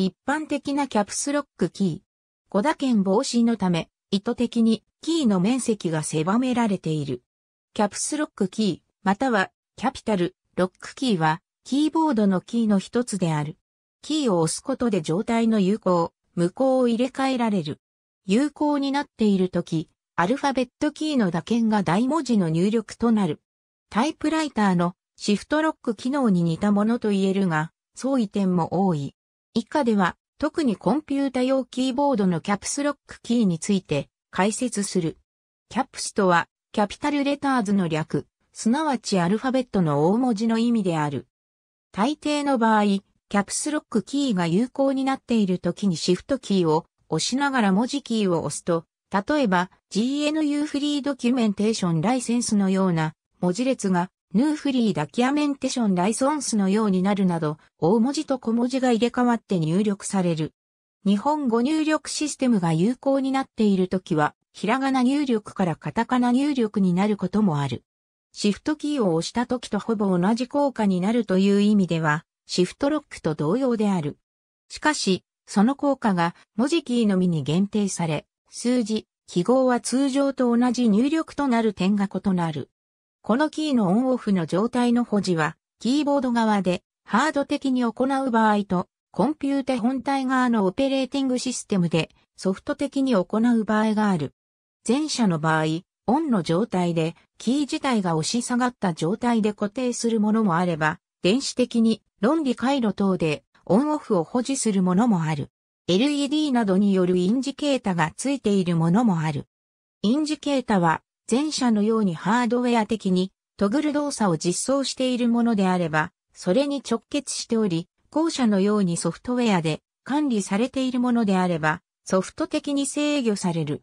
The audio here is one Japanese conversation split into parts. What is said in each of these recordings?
一般的なキャプスロックキー。5打鍵防止のため、意図的にキーの面積が狭められている。キャプスロックキー、またはキャピタル、ロックキーは、キーボードのキーの一つである。キーを押すことで状態の有効、無効を入れ替えられる。有効になっているとき、アルファベットキーの打鍵が大文字の入力となる。タイプライターのシフトロック機能に似たものと言えるが、相違点も多い。以下では、特にコンピュータ用キーボードのキャプスロックキーについて解説する。キャプスとは、キャピタルレターズの略、すなわちアルファベットの大文字の意味である。大抵の場合、キャプスロックキーが有効になっている時にシフトキーを押しながら文字キーを押すと、例えば GNU フリードキュメンテーションライセンスのような文字列がヌーフリーダキアメンテションライソンスのようになるなど、大文字と小文字が入れ替わって入力される。日本語入力システムが有効になっているときは、ひらがな入力からカタカナ入力になることもある。シフトキーを押したときとほぼ同じ効果になるという意味では、シフトロックと同様である。しかし、その効果が文字キーのみに限定され、数字、記号は通常と同じ入力となる点が異なる。このキーのオンオフの状態の保持は、キーボード側でハード的に行う場合と、コンピュータ本体側のオペレーティングシステムでソフト的に行う場合がある。前者の場合、オンの状態でキー自体が押し下がった状態で固定するものもあれば、電子的に論理回路等でオンオフを保持するものもある。LED などによるインジケータがついているものもある。インジケータは前者のようにハードウェア的にトグル動作を実装しているものであれば、それに直結しており、後者のようにソフトウェアで管理されているものであれば、ソフト的に制御される。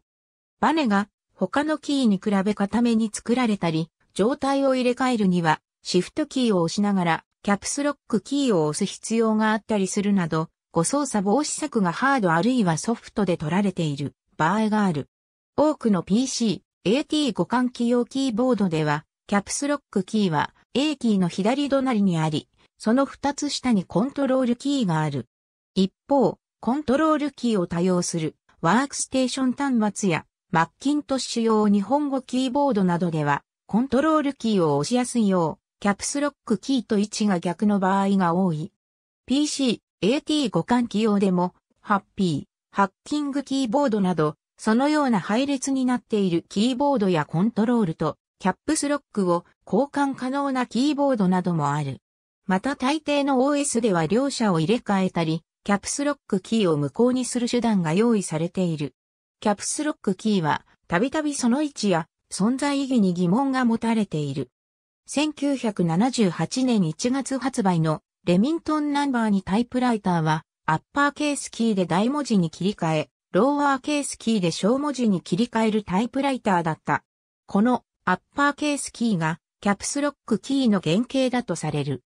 バネが他のキーに比べ固めに作られたり、状態を入れ替えるには、シフトキーを押しながら、キャプスロックキーを押す必要があったりするなど、誤操作防止策がハードあるいはソフトで取られている場合がある。多くの PC、AT 互換器用キーボードでは、キャプスロックキーは A キーの左隣にあり、その2つ下にコントロールキーがある。一方、コントロールキーを多用するワークステーション端末やマッキントッシュ用日本語キーボードなどでは、コントロールキーを押しやすいよう、キャプスロックキーと位置が逆の場合が多い。PC、AT 互換器用でも、ハッピー、ハッキングキーボードなど、そのような配列になっているキーボードやコントロールとキャップスロックを交換可能なキーボードなどもある。また大抵の OS では両者を入れ替えたり、キャプスロックキーを無効にする手段が用意されている。キャプスロックキーは、たびたびその位置や存在意義に疑問が持たれている。1978年1月発売のレミントンナンバーにタイプライターは、アッパーケースキーで大文字に切り替え、ローワーケースキーで小文字に切り替えるタイプライターだった。このアッパーケースキーがキャプスロックキーの原型だとされる。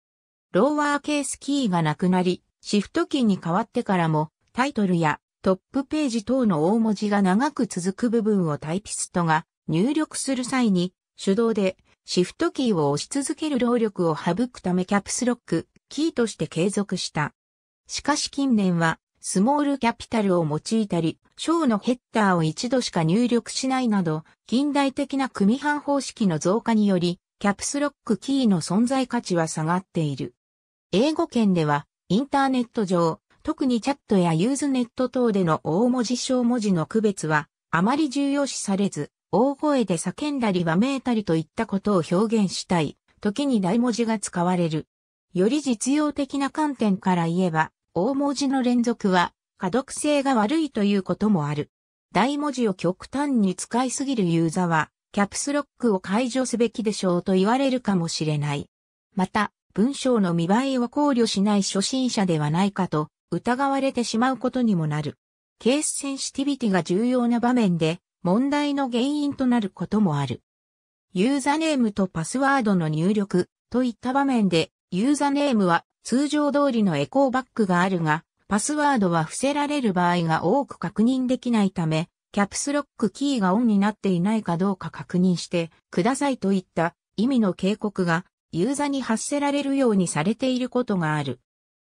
ローワーケースキーがなくなり、シフトキーに変わってからもタイトルやトップページ等の大文字が長く続く部分をタイピストが入力する際に手動でシフトキーを押し続ける労力を省くためキャプスロックキーとして継続した。しかし近年はスモールキャピタルを用いたり、章のヘッダーを一度しか入力しないなど、近代的な組版方式の増加により、キャプスロックキーの存在価値は下がっている。英語圏では、インターネット上、特にチャットやユーズネット等での大文字小文字の区別は、あまり重要視されず、大声で叫んだりわめいたりといったことを表現したい、時に大文字が使われる。より実用的な観点から言えば、大文字の連続は、可読性が悪いということもある。大文字を極端に使いすぎるユーザは、キャプスロックを解除すべきでしょうと言われるかもしれない。また、文章の見栄えを考慮しない初心者ではないかと疑われてしまうことにもなる。ケースセンシティビティが重要な場面で問題の原因となることもある。ユーザネームとパスワードの入力といった場面でユーザネームは通常通りのエコーバックがあるが、パスワードは伏せられる場合が多く確認できないため、キャプスロックキーがオンになっていないかどうか確認してくださいといった意味の警告がユーザーに発せられるようにされていることがある。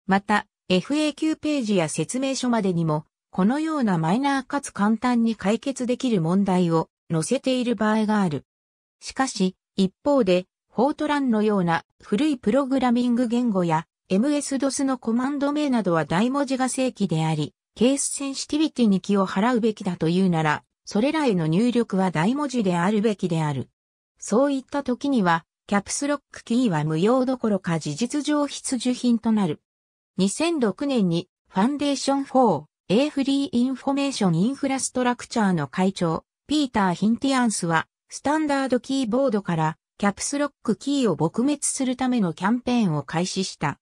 また、FAQ ページや説明書までにも、このようなマイナーかつ簡単に解決できる問題を載せている場合がある。しかし、一方で、フォートランのような古いプログラミング言語や MS-DOS のコマンド名などは大文字が正規であり、ケースセンシティビティに気を払うべきだというなら、それらへの入力は大文字であるべきである。そういった時には、キャプスロックキーは無用どころか事実上必需品となる。2006年に、ファンデーション4、A フリーインフォメーションインフラストラクチャーの会長、ピーター・ヒンティアンスは、スタンダードキーボードから、キャプスロックキーを撲滅するためのキャンペーンを開始した。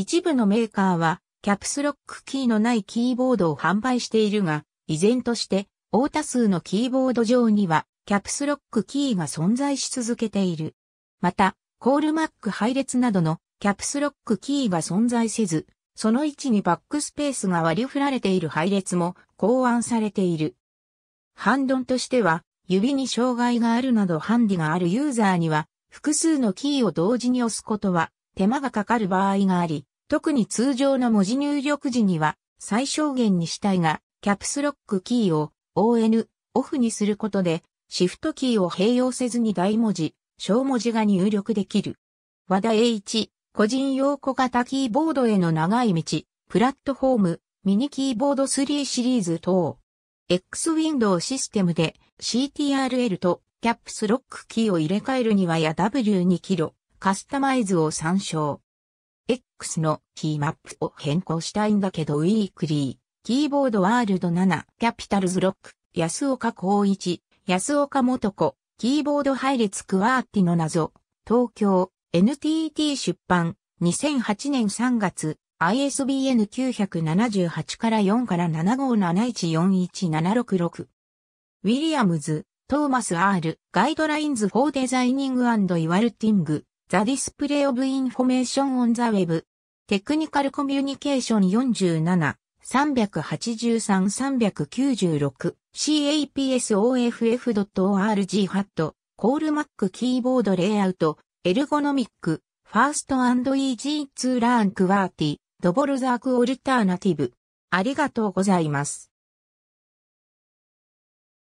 一部のメーカーは、キャプスロックキーのないキーボードを販売しているが、依然として、大多数のキーボード上には、キャプスロックキーが存在し続けている。また、コールマック配列などのキャプスロックキーが存在せず、その位置にバックスペースが割り振られている配列も考案されている。反論としては、指に障害があるなどハンディがあるユーザーには、複数のキーを同時に押すことは手間がかかる場合があり、特に通常の文字入力時には最小限にしたいが、キャプスロックキーを ON オフにすることで、シフトキーを併用せずに大文字、小文字が入力できる。和田栄一、個人用小型キーボードへの長い道、プラットフォーム、ミニキーボード3シリーズ等。X ウィンドウシステムで CTRL とキャップスロックキーを入れ替えるにはや W2 キロ、カスタマイズを参照。X のキーマップを変更したいんだけどウィークリー、キーボードワールド7、キャピタルズロック、安岡光一、安岡元子、キーボード配列クワーティの謎、東京、NTT 出版、2008年3月、ISBN 978から4から75714176ウィリアムズ、トーマス R、ガイドラインズ・フォー・デザイニング・アンド・イワルティング、The Display of Information on the Web テクニカルコミュニケーション47 383-396 capsoff.org ハットコールマックキーボードレイアウトエルゴノミックファーストイージーツーランクワーティドボルザークオルターナティブありがとうございます。